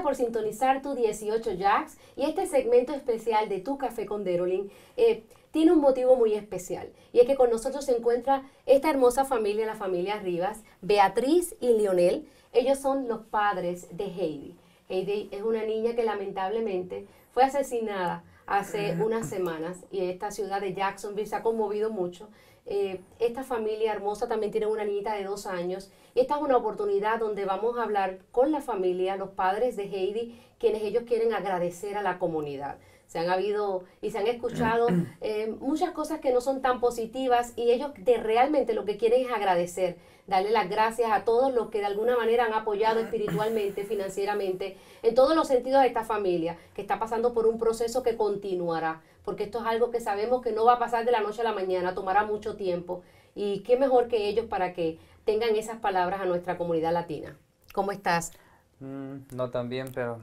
por sintonizar tu 18 Jacks y este segmento especial de Tu Café con Derolin. Eh, tiene un motivo muy especial y es que con nosotros se encuentra esta hermosa familia, la familia Rivas, Beatriz y Lionel. Ellos son los padres de Heidi. Heidi es una niña que lamentablemente fue asesinada hace ah. unas semanas y esta ciudad de Jacksonville se ha conmovido mucho. Eh, esta familia hermosa también tiene una niñita de dos años. Esta es una oportunidad donde vamos a hablar con la familia, los padres de Heidi, quienes ellos quieren agradecer a la comunidad se han habido y se han escuchado eh, muchas cosas que no son tan positivas y ellos de realmente lo que quieren es agradecer, darle las gracias a todos los que de alguna manera han apoyado espiritualmente, financieramente, en todos los sentidos a esta familia que está pasando por un proceso que continuará, porque esto es algo que sabemos que no va a pasar de la noche a la mañana, tomará mucho tiempo y qué mejor que ellos para que tengan esas palabras a nuestra comunidad latina. ¿Cómo estás? Mm, no tan bien, pero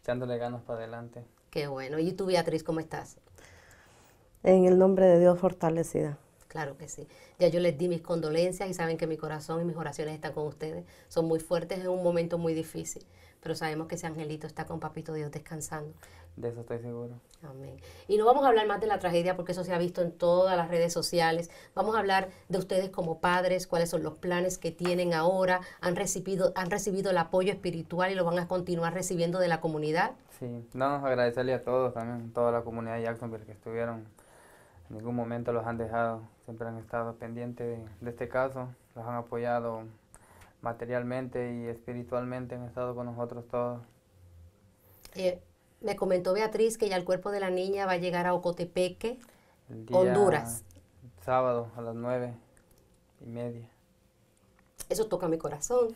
echándole ganas para adelante. Qué bueno. ¿Y tú, Beatriz, cómo estás? En el nombre de Dios, fortalecida. Claro que sí. Ya yo les di mis condolencias y saben que mi corazón y mis oraciones están con ustedes. Son muy fuertes, en un momento muy difícil, pero sabemos que ese angelito está con Papito Dios descansando. De eso estoy seguro. Amén. Y no vamos a hablar más de la tragedia porque eso se ha visto en todas las redes sociales. Vamos a hablar de ustedes como padres, cuáles son los planes que tienen ahora. ¿Han recibido, han recibido el apoyo espiritual y lo van a continuar recibiendo de la comunidad? Sí, no, nos agradecerle a todos también, toda la comunidad de Jacksonville que estuvieron en ningún momento los han dejado, siempre han estado pendientes de, este caso, los han apoyado materialmente y espiritualmente, han estado con nosotros todos. Eh, me comentó Beatriz que ya el cuerpo de la niña va a llegar a Ocotepeque, Honduras. Sábado a las nueve y media. Eso toca mi corazón,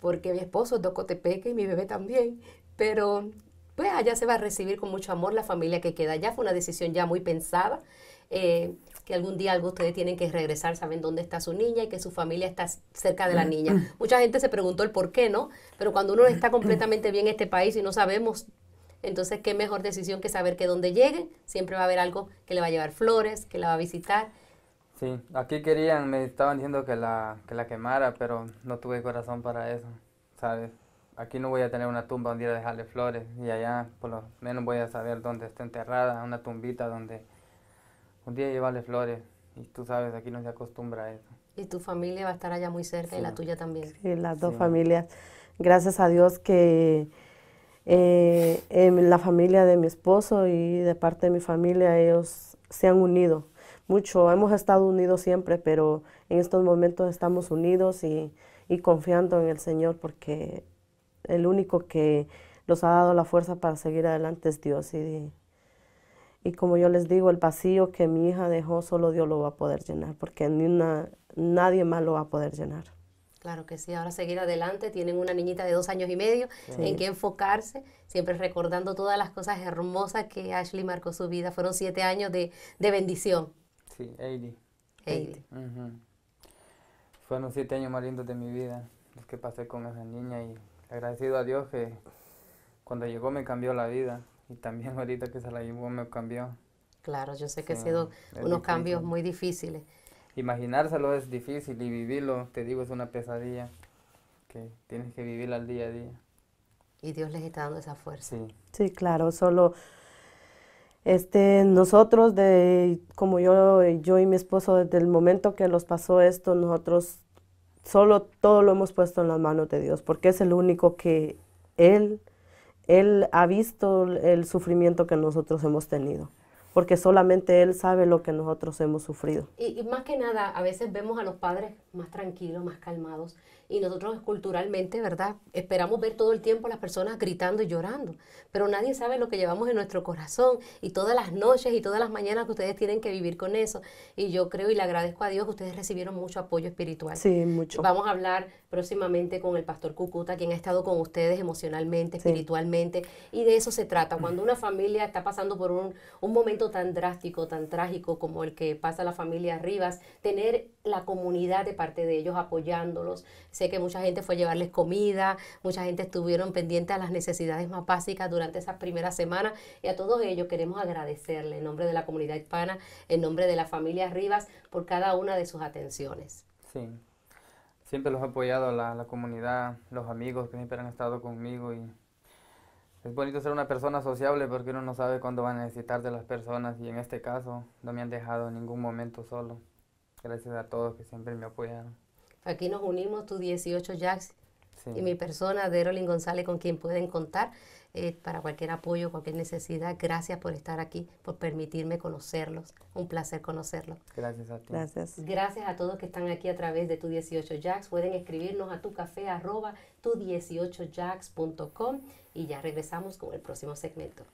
porque mi esposo es de Ocotepeque y mi bebé también, pero pues allá se va a recibir con mucho amor la familia que queda ya Fue una decisión ya muy pensada eh, que algún día algo ustedes tienen que regresar, saben dónde está su niña y que su familia está cerca de la mm. niña. Mucha gente se preguntó el por qué, ¿no? Pero cuando uno está completamente bien en este país y no sabemos, entonces qué mejor decisión que saber que donde llegue siempre va a haber algo que le va a llevar flores, que la va a visitar. Sí, aquí querían, me estaban diciendo que la, que la quemara, pero no tuve corazón para eso, ¿sabes? aquí no voy a tener una tumba donde a dejarle flores y allá por lo menos voy a saber dónde está enterrada, una tumbita donde un día llevarle flores. Y tú sabes, aquí no se acostumbra a eso. Y tu familia va a estar allá muy cerca y la tuya también. Sí, las dos familias. Gracias a Dios que eh, en la familia de mi esposo y de parte de mi familia, ellos se han unido mucho. Hemos estado unidos siempre, pero en estos momentos estamos unidos y, confiando en el Señor porque el único que nos ha dado la fuerza para seguir adelante es Dios. Y, y como yo les digo, el vacío que mi hija dejó, solo Dios lo va a poder llenar, porque ni nadie más lo va a poder llenar. Claro que sí, ahora seguir adelante, tienen una niñita de dos años y medio en qué enfocarse, siempre recordando todas las cosas hermosas que Ashley marcó su vida, fueron siete años de, bendición. Sí, Heidi. Fueron siete años más lindos de mi vida, los que pasé con esa niña y agradecido a Dios que cuando llegó me cambió la vida, y también ahorita que se la llevó me cambió. Claro, yo sé que ha sido unos cambios muy difíciles. Imaginárselo es difícil y vivirlo, te digo, es una pesadilla que tienes que vivir al día a día. Y Dios les está dando esa fuerza. Sí, claro, solo este, nosotros, de, como yo, yo y mi esposo, desde el momento que nos pasó esto, nosotros solo todo lo hemos puesto en las manos de Dios, porque es el único que Él él ha visto el sufrimiento que nosotros hemos tenido porque solamente Él sabe lo que nosotros hemos sufrido. Y, más que nada, a veces vemos a los padres más tranquilos, más calmados, y nosotros culturalmente, ¿verdad? Esperamos ver todo el tiempo a las personas gritando y llorando, pero nadie sabe lo que llevamos en nuestro corazón y todas las noches y todas las mañanas que ustedes tienen que vivir con eso. Y yo creo y le agradezco a Dios que ustedes recibieron mucho apoyo espiritual. Sí, mucho. Vamos a hablar próximamente con el pastor Cucuta, quien ha estado con ustedes emocionalmente, espiritualmente, y de eso se trata. Cuando una familia está pasando por un, un momento tan drástico, tan trágico como el que pasa a la familia Rivas, tener la comunidad de parte de ellos apoyándolos. Sé que mucha gente fue a llevarles comida, mucha gente estuvieron pendientes a las necesidades más básicas durante esas primeras semanas y a todos ellos queremos agradecerle en nombre de la comunidad hispana, en nombre de la familia Rivas, por cada una de sus atenciones. Sí, siempre los he apoyado a la comunidad, los amigos que siempre han estado conmigo y es bonito ser una persona sociable porque uno no sabe cuándo va a necesitar de las personas y en este caso no me han dejado en ningún momento solo. Gracias a todos que siempre me apoyaron. Aquí nos unimos, tu 18 Jacks y mi persona, Derolin González, con quien pueden contar. Eh, para cualquier apoyo, cualquier necesidad. Gracias por estar aquí, por permitirme conocerlos. Un placer conocerlos. Gracias a ti. Gracias. Gracias a todos que están aquí a través de tu 18 Jacks. Pueden escribirnos a tucafetu arroba tu 18 jackscom y ya regresamos con el próximo segmento.